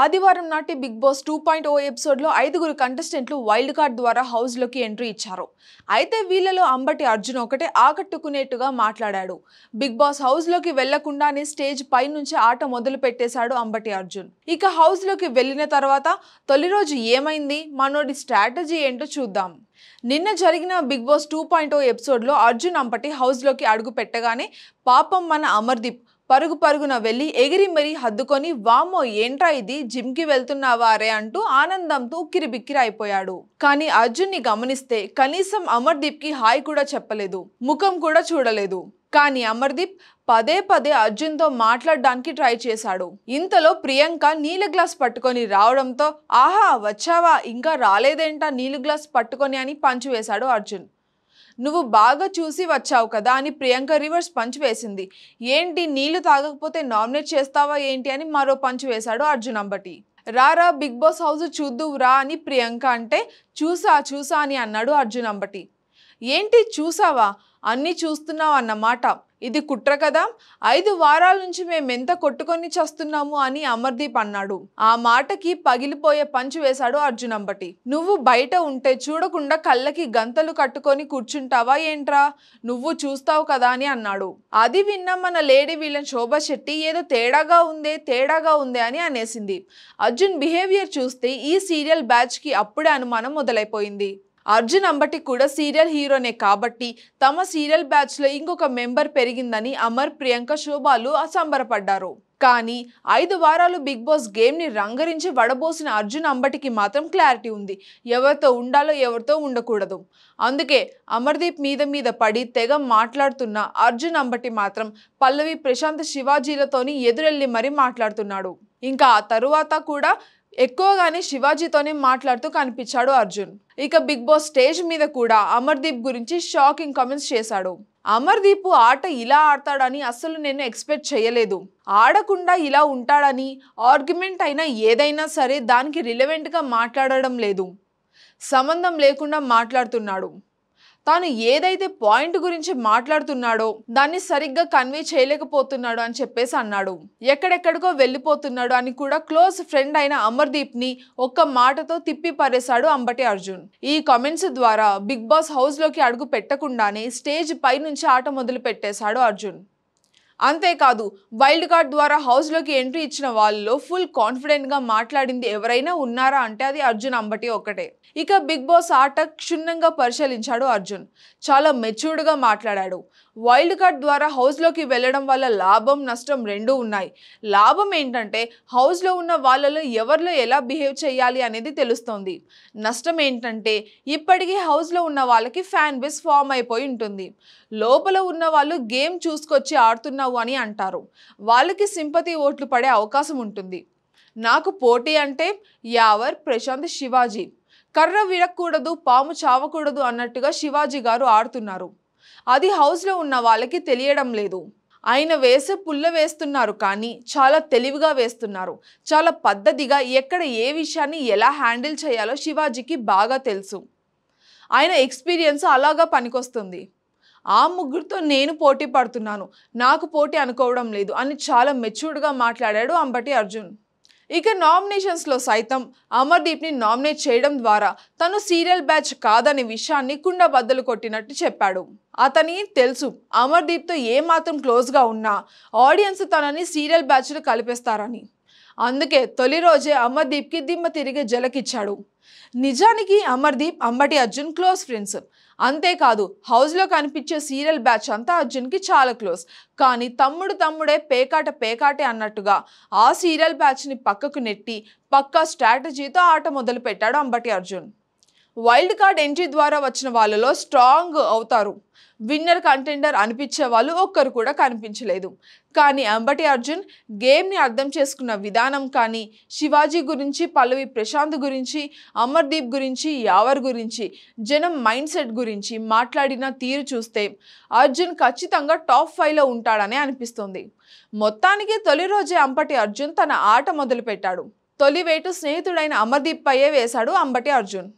ఆదివారం నాటి Bigg Boss two point O ఎపిసోడ్లో ఐదుగురు కంటెస్టెంట్లు వైల్డ్ కార్డ్ ద్వారా హౌస్లోకి ఎంట్రీ ఇచ్చారు అయితే వీళ్ళలో అంబటి అర్జున్ ఒకటే ఆకట్టుకునేట్టుగా మాట్లాడాడు బిగ్ బాస్ హౌస్లోకి వెళ్లకుండానే స్టేజ్ పై నుంచి ఆట మొదలు పెట్టేశాడు అంబటి అర్జున్ ఇక హౌస్లోకి వెళ్ళిన తర్వాత తొలి రోజు ఏమైంది మనోడి స్ట్రాటజీ ఏంటో చూద్దాం నిన్న జరిగిన Bigg Boss two point O ఎపిసోడ్లో అర్జున్ అంబటి హౌస్లోకి అడుగు పెట్టగానే పాపం మన అమర్దీప్ పరుగు పరుగున వెళ్ళి ఎగిరి మరీ హద్దుకొని వామో ఏంట్రా ఇది జిమ్కి వెళ్తున్నావారే అంటూ ఆనందంతో ఉక్కిరిబిక్కిరి అయిపోయాడు కానీ అర్జున్ని గమనిస్తే కనీసం అమర్దీప్కి హాయ్ కూడా చెప్పలేదు ముఖం కూడా చూడలేదు కానీ అమర్దీప్ పదే పదే అర్జున్తో మాట్లాడడానికి ట్రై చేశాడు ఇంతలో ప్రియాంక నీల గ్లాస్ పట్టుకొని రావడంతో ఆహా వచ్చావా ఇంకా రాలేదేంటా నీళ్ళ గ్లాస్ పట్టుకొని అని పంచివేశాడు అర్జున్ నువ్వు బాగా చూసి వచ్చావు కదా అని ప్రియాంక రివర్స్ పంచ్ వేసింది ఏంటి నీళ్లు తాగకపోతే నామినేట్ చేస్తావా ఏంటి అని మరో పంచ్ వేశాడు అర్జున్ అంబటి రా రా బిగ్ బాస్ హౌస్ చూద్దువు రా అని ప్రియాంక అంటే చూసా చూసా అని అన్నాడు అర్జున్ అంబటి ఏంటి చూసావా అన్నీ చూస్తున్నావు అన్నమాట ఇది కుట్ర కదా ఐదు వారాల నుంచి మేమెంత కొట్టుకొని చస్తున్నాము అని అమర్దీప్ అన్నాడు ఆ మాటకి పగిలిపోయే పంచు వేశాడు అర్జున్ అంబటి నువ్వు బయట ఉంటే చూడకుండా కళ్ళకి గంతలు కట్టుకొని కూర్చుంటావా ఏంట్రా నువ్వు చూస్తావు కదా అని అన్నాడు అది విన్న మన లేడీ వీళ్ళని శోభ శెట్టి ఏదో తేడాగా ఉందే తేడాగా ఉందే అని అనేసింది అర్జున్ బిహేవియర్ చూస్తే ఈ సీరియల్ బ్యాచ్కి అప్పుడే అనుమానం మొదలైపోయింది అర్జున్ అంబటి కూడా సీరియల్ హీరోనే కాబట్టి తమ సీరియల్ బ్యాచ్లో ఇంకొక మెంబర్ పెరిగిందని అమర్ ప్రియాంక శోభాలు అసంబరపడ్డారు కానీ ఐదు వారాలు బిగ్ బాస్ గేమ్ని రంగరించి వడబోసిన అర్జున్ అంబటికి మాత్రం క్లారిటీ ఉంది ఎవరితో ఉండాలో ఎవరితో ఉండకూడదు అందుకే అమర్దీప్ మీద మీద పడి తెగ మాట్లాడుతున్న అర్జున్ అంబటి మాత్రం పల్లవి ప్రశాంత్ శివాజీలతోని ఎదురెళ్ళి మరీ మాట్లాడుతున్నాడు ఇంకా ఆ తరువాత కూడా ఎక్కువగానే శివాజీతోనే మాట్లాడుతూ కనిపించాడు అర్జున్ ఇక బిగ్ బాస్ స్టేజ్ మీద కూడా అమర్దీప్ గురించి షాకింగ్ కామెంట్స్ చేశాడు అమర్దీప్ ఆట ఇలా ఆడతాడని అస్సలు నేను ఎక్స్పెక్ట్ చేయలేదు ఆడకుండా ఇలా ఉంటాడని ఆర్గ్యుమెంట్ అయినా ఏదైనా సరే దానికి రిలవెంట్గా మాట్లాడడం లేదు సంబంధం లేకుండా మాట్లాడుతున్నాడు తాను ఏదైతే పాయింట్ గురించి మాట్లాడుతున్నాడో దాన్ని సరిగ్గా కన్వే చేయలేకపోతున్నాడు అని చెప్పేసి అన్నాడు ఎక్కడెక్కడికో వెళ్ళిపోతున్నాడు అని కూడా క్లోజ్ ఫ్రెండ్ అయిన అమర్దీప్ ని ఒక్క మాటతో తిప్పి పరేశాడు అంబటి అర్జున్ ఈ కమెంట్స్ ద్వారా బిగ్ బాస్ హౌస్ లోకి అడుగు పెట్టకుండానే స్టేజ్ పై నుంచి ఆట మొదలు పెట్టేశాడు అర్జున్ అంతేకాదు వైల్డ్ కార్డ్ ద్వారా హౌస్లోకి ఎంట్రీ ఇచ్చిన వాళ్ళలో ఫుల్ కాన్ఫిడెంట్గా మాట్లాడింది ఎవరైనా ఉన్నారా అంటే అది అర్జున్ అంబటి ఒక్కటే ఇక బిగ్ బాస్ ఆట క్షుణ్ణంగా పరిశీలించాడు అర్జున్ చాలా మెచ్యూర్డ్గా మాట్లాడాడు వైల్డ్ కార్డ్ ద్వారా హౌస్లోకి వెళ్ళడం వల్ల లాభం నష్టం రెండూ ఉన్నాయి లాభం ఏంటంటే హౌస్లో ఉన్న వాళ్ళలో ఎవరిలో ఎలా బిహేవ్ చేయాలి అనేది తెలుస్తోంది నష్టం ఏంటంటే ఇప్పటికీ హౌస్లో ఉన్న వాళ్ళకి ఫ్యాన్ బేస్ ఫామ్ అయిపోయి ఉంటుంది లోపల ఉన్న వాళ్ళు గేమ్ చూసుకొచ్చి ఆడుతున్నావు అని అంటారు వాళ్ళకి సింపతి ఓట్లు పడే అవకాశం ఉంటుంది నాకు పోటీ అంటే యావర్ ప్రశాంత్ శివాజీ కర్ర విరక్కూడదు పాము చావకూడదు అన్నట్టుగా శివాజీ గారు ఆడుతున్నారు అది హౌస్లో ఉన్న వాళ్ళకి తెలియడం లేదు ఆయన వేసే పుల్ల వేస్తున్నారు కానీ చాలా తెలివిగా వేస్తున్నారు చాలా పద్ధతిగా ఎక్కడ ఏ విషయాన్ని ఎలా హ్యాండిల్ చేయాలో శివాజీకి బాగా తెలుసు ఆయన ఎక్స్పీరియన్స్ అలాగా పనికొస్తుంది ఆ ముగ్గురితో నేను పోటీ పడుతున్నాను నాకు పోటీ అనుకోవడం లేదు అని చాలా మెచ్యూర్డ్గా మాట్లాడాడు అంబటి అర్జున్ ఇక నామినేషన్స్లో సైతం అమర్దీప్ని నామినేట్ చేయడం ద్వారా తను సీరియల్ బ్యాచ్ కాదనే విషయాన్ని కుండబద్దలు కొట్టినట్టు చెప్పాడు అతని తెలుసు అమర్దీప్తో ఏమాత్రం క్లోజ్గా ఉన్నా ఆడియన్స్ తనని సీరియల్ బ్యాచ్లు కలిపేస్తారని అందుకే తొలి రోజే అమర్దీప్కి దిమ్మ తిరిగి జలకిచ్చాడు నిజానికి అమర్దీప్ అంబటి అర్జున్ క్లోజ్ ఫ్రెండ్స్ అంతేకాదు హౌస్లో కనిపించే సీరియల్ బ్యాచ్ అంతా అర్జున్కి చాలా క్లోజ్ కానీ తమ్ముడు తమ్ముడే పేకాట పేకాటే అన్నట్టుగా ఆ సీరియల్ బ్యాచ్ని పక్కకు నెట్టి పక్కా స్ట్రాటజీతో ఆట మొదలుపెట్టాడు Ambati Arjun wild card entry ద్వారా వచ్చిన వాళ్ళలో స్ట్రాంగ్ అవుతారు విన్నర్ కంటెండర్ అనిపించే వాళ్ళు ఒక్కరు కూడా కనిపించలేదు కానీ అంబటి అర్జున్ గేమ్ని అర్థం చేసుకున్న విధానం కానీ శివాజీ గురించి పల్లవి ప్రశాంత్ గురించి అమర్దీప్ గురించి యావర్ గురించి జనం మైండ్ సెట్ గురించి మాట్లాడిన తీరు చూస్తే అర్జున్ ఖచ్చితంగా టాప్ ఫైవ్లో ఉంటాడనే అనిపిస్తుంది మొత్తానికి తొలి రోజే అంబటి అర్జున్ తన ఆట మొదలుపెట్టాడు తొలి వేటు స్నేహితుడైన అమర్దీప్ పైయే వేశాడు అంబటి అర్జున్